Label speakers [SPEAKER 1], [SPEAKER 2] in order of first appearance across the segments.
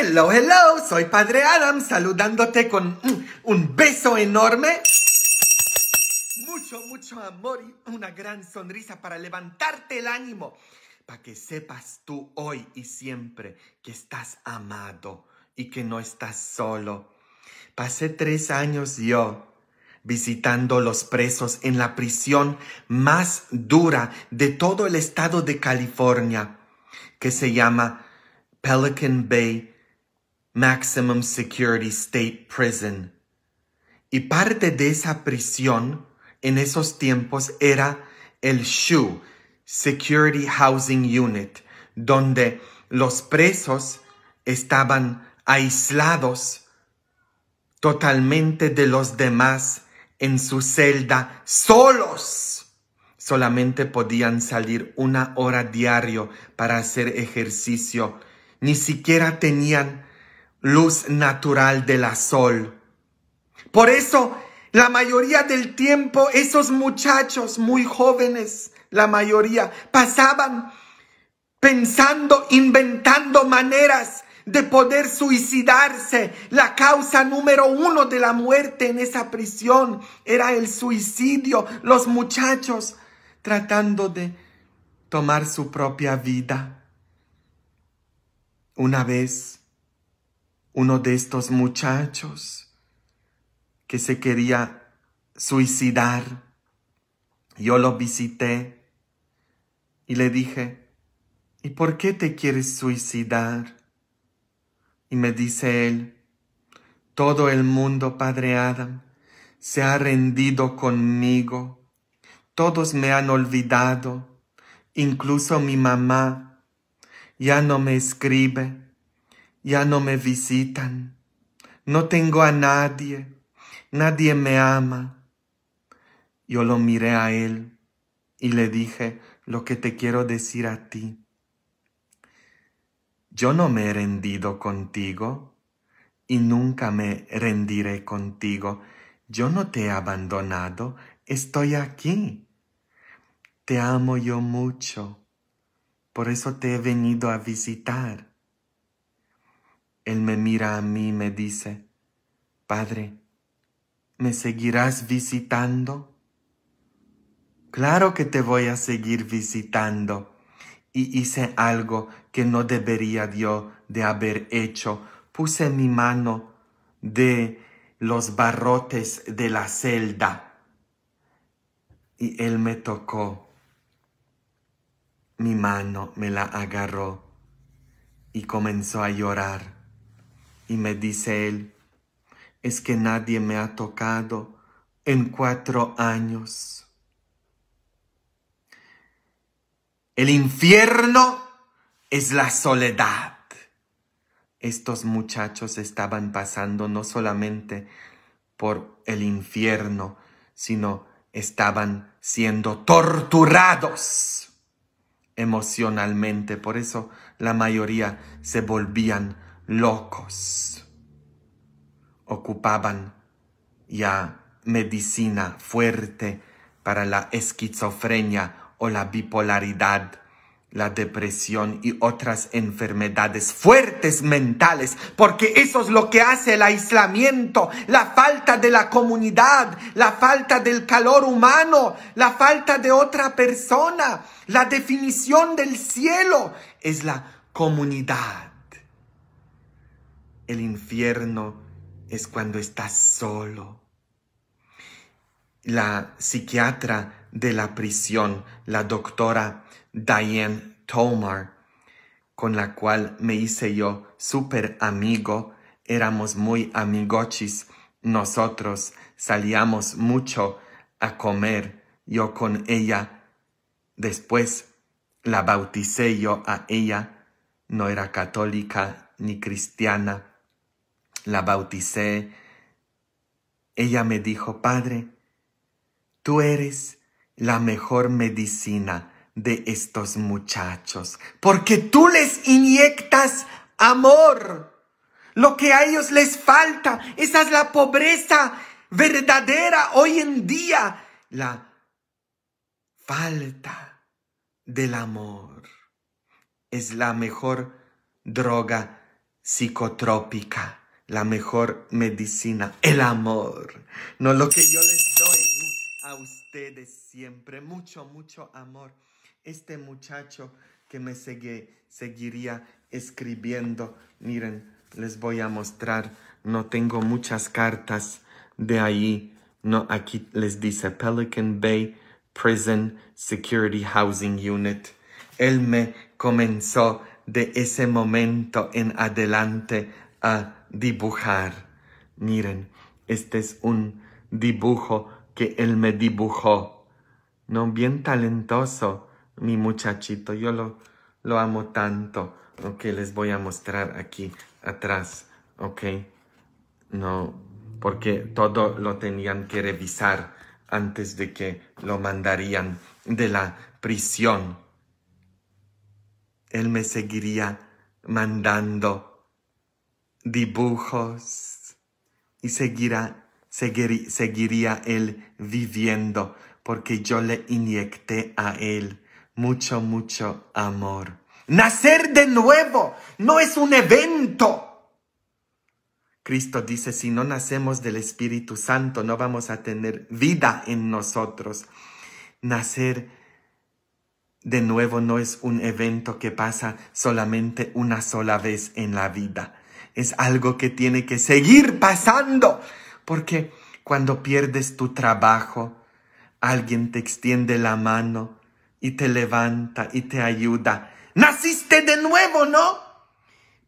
[SPEAKER 1] Hello, hello, soy Padre Adam saludándote con un beso enorme. Mucho, mucho amor y una gran sonrisa para levantarte el ánimo, para que sepas tú hoy y siempre que estás amado y que no estás solo. Pasé tres años yo visitando los presos en la prisión más dura de todo el estado de California, que se llama Pelican Bay Maximum Security State Prison. Y parte de esa prisión en esos tiempos era el SHU, Security Housing Unit, donde los presos estaban aislados totalmente de los demás en su celda, solos. Solamente podían salir una hora diario para hacer ejercicio. Ni siquiera tenían luz natural de la sol. Por eso, la mayoría del tiempo, esos muchachos muy jóvenes, la mayoría, pasaban pensando, inventando maneras de poder suicidarse. La causa número uno de la muerte en esa prisión era el suicidio. Los muchachos tratando de tomar su propia vida. Una vez uno de estos muchachos que se quería suicidar. Yo lo visité y le dije, ¿y por qué te quieres suicidar? Y me dice él, todo el mundo, Padre Adam, se ha rendido conmigo. Todos me han olvidado, incluso mi mamá ya no me escribe ya no me visitan. No tengo a nadie. Nadie me ama. Yo lo miré a él y le dije lo que te quiero decir a ti. Yo no me he rendido contigo y nunca me rendiré contigo. Yo no te he abandonado, estoy aquí. Te amo yo mucho, por eso te he venido a visitar. Él me mira a mí y me dice, Padre, ¿me seguirás visitando? Claro que te voy a seguir visitando. Y hice algo que no debería yo de haber hecho. Puse mi mano de los barrotes de la celda. Y él me tocó. Mi mano me la agarró y comenzó a llorar y me dice él, es que nadie me ha tocado en cuatro años. El infierno es la soledad. Estos muchachos estaban pasando no solamente por el infierno, sino estaban siendo torturados emocionalmente. Por eso la mayoría se volvían locos ocupaban ya medicina fuerte para la esquizofrenia o la bipolaridad, la depresión y otras enfermedades fuertes mentales, porque eso es lo que hace el aislamiento, la falta de la comunidad, la falta del calor humano, la falta de otra persona. La definición del cielo es la comunidad. El infierno es cuando estás solo. La psiquiatra de la prisión, la doctora Diane Tomar, con la cual me hice yo súper amigo, éramos muy amigochis, nosotros salíamos mucho a comer, yo con ella, después la bauticé yo a ella, no era católica ni cristiana, la bauticé, ella me dijo, Padre, tú eres la mejor medicina de estos muchachos, porque tú les inyectas amor. Lo que a ellos les falta, esa es la pobreza verdadera hoy en día, la falta del amor. Es la mejor droga psicotrópica la mejor medicina, el amor. No lo que yo les doy mm, a ustedes siempre. Mucho, mucho amor. Este muchacho que me seguiría escribiendo. Miren, les voy a mostrar. No tengo muchas cartas de ahí. No, aquí les dice Pelican Bay Prison Security Housing Unit. Él me comenzó de ese momento en adelante a dibujar. Miren, este es un dibujo que él me dibujó. No, bien talentoso, mi muchachito. Yo lo, lo amo tanto. que les voy a mostrar aquí atrás. Ok, no, porque todo lo tenían que revisar antes de que lo mandarían de la prisión. Él me seguiría mandando dibujos y seguirá, seguir, seguiría él viviendo porque yo le inyecté a él mucho, mucho amor. Nacer de nuevo no es un evento. Cristo dice, si no nacemos del Espíritu Santo, no vamos a tener vida en nosotros. Nacer de nuevo no es un evento que pasa solamente una sola vez en la vida es algo que tiene que seguir pasando, porque cuando pierdes tu trabajo, alguien te extiende la mano y te levanta y te ayuda. Naciste de nuevo, ¿no?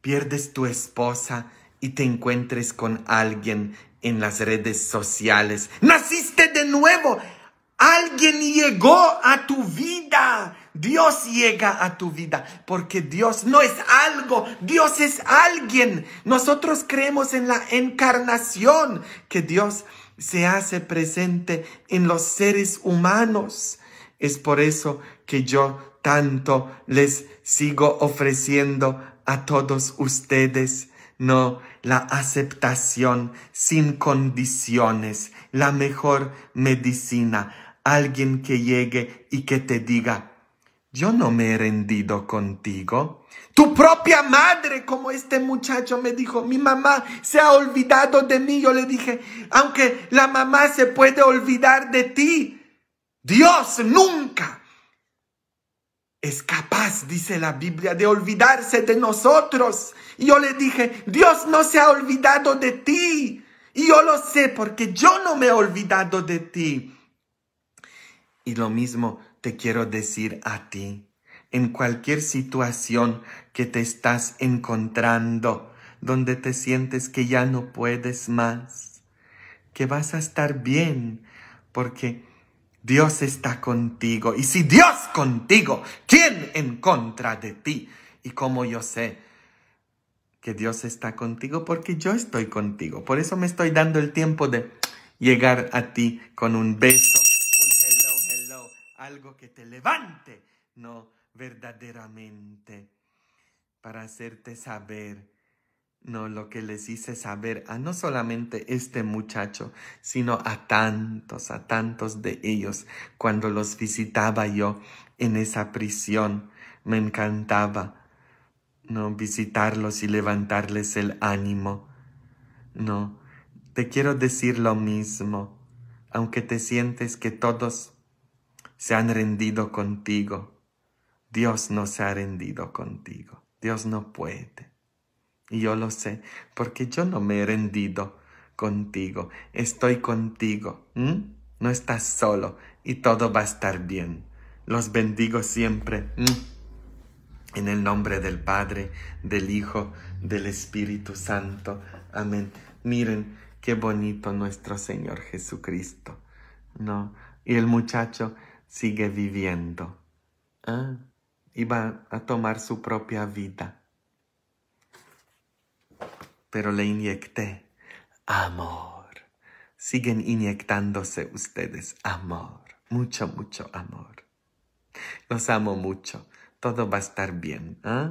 [SPEAKER 1] Pierdes tu esposa y te encuentres con alguien en las redes sociales. Naciste de nuevo. Alguien llegó a tu vida Dios llega a tu vida porque Dios no es algo, Dios es alguien. Nosotros creemos en la encarnación, que Dios se hace presente en los seres humanos. Es por eso que yo tanto les sigo ofreciendo a todos ustedes, no la aceptación sin condiciones, la mejor medicina, alguien que llegue y que te diga, yo no me he rendido contigo. Tu propia madre, como este muchacho me dijo, mi mamá se ha olvidado de mí. Yo le dije, aunque la mamá se puede olvidar de ti, Dios nunca es capaz, dice la Biblia, de olvidarse de nosotros. yo le dije, Dios no se ha olvidado de ti. Y yo lo sé porque yo no me he olvidado de ti. Y lo mismo te quiero decir a ti, en cualquier situación que te estás encontrando, donde te sientes que ya no puedes más, que vas a estar bien, porque Dios está contigo. Y si Dios contigo, ¿quién en contra de ti? Y como yo sé que Dios está contigo, porque yo estoy contigo. Por eso me estoy dando el tiempo de llegar a ti con un beso algo que te levante, no verdaderamente, para hacerte saber, no lo que les hice saber a no solamente este muchacho, sino a tantos, a tantos de ellos, cuando los visitaba yo en esa prisión, me encantaba, no visitarlos y levantarles el ánimo, no, te quiero decir lo mismo, aunque te sientes que todos se han rendido contigo. Dios no se ha rendido contigo. Dios no puede. Y yo lo sé, porque yo no me he rendido contigo. Estoy contigo. No estás solo y todo va a estar bien. Los bendigo siempre. En el nombre del Padre, del Hijo, del Espíritu Santo. Amén. Miren qué bonito nuestro Señor Jesucristo. ¿No? Y el muchacho sigue viviendo. ¿eh? Y va a tomar su propia vida. Pero le inyecté amor. Siguen inyectándose ustedes amor. Mucho, mucho amor. Los amo mucho. Todo va a estar bien. ¿eh?